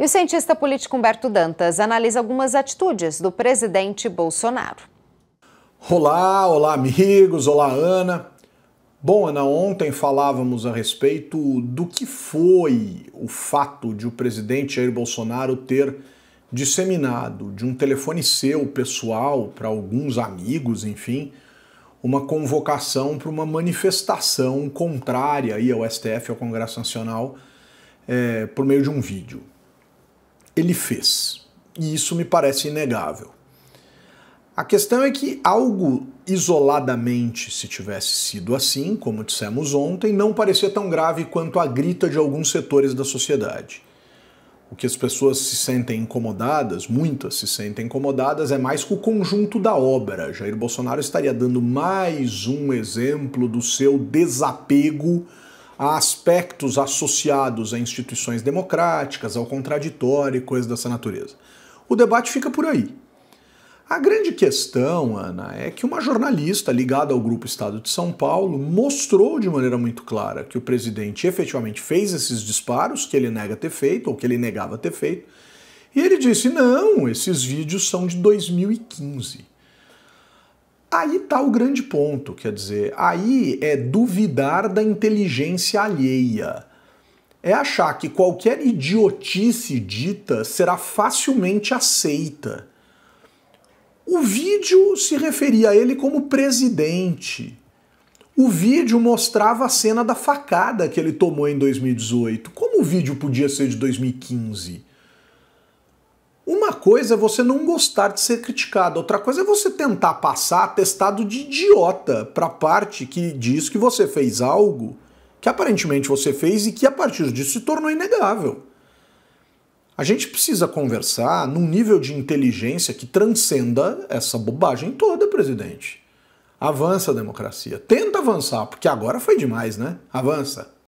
E o cientista político Humberto Dantas analisa algumas atitudes do presidente Bolsonaro. Olá, olá amigos, olá Ana. Bom, Ana, ontem falávamos a respeito do que foi o fato de o presidente Jair Bolsonaro ter disseminado de um telefone seu pessoal para alguns amigos, enfim, uma convocação para uma manifestação contrária aí ao STF, ao Congresso Nacional, é, por meio de um vídeo ele fez. E isso me parece inegável. A questão é que algo isoladamente, se tivesse sido assim, como dissemos ontem, não parecia tão grave quanto a grita de alguns setores da sociedade. O que as pessoas se sentem incomodadas, muitas se sentem incomodadas, é mais com o conjunto da obra. Jair Bolsonaro estaria dando mais um exemplo do seu desapego a aspectos associados a instituições democráticas, ao contraditório e coisas dessa natureza. O debate fica por aí. A grande questão, Ana, é que uma jornalista ligada ao Grupo Estado de São Paulo mostrou de maneira muito clara que o presidente efetivamente fez esses disparos que ele nega ter feito, ou que ele negava ter feito, e ele disse: não, esses vídeos são de 2015. Aí está o grande ponto, quer dizer, aí é duvidar da inteligência alheia. É achar que qualquer idiotice dita será facilmente aceita. O vídeo se referia a ele como presidente. O vídeo mostrava a cena da facada que ele tomou em 2018. Como o vídeo podia ser de 2015? Uma coisa é você não gostar de ser criticado, outra coisa é você tentar passar testado de idiota para a parte que diz que você fez algo que aparentemente você fez e que a partir disso se tornou inegável. A gente precisa conversar num nível de inteligência que transcenda essa bobagem toda, presidente. Avança a democracia. Tenta avançar, porque agora foi demais, né? Avança.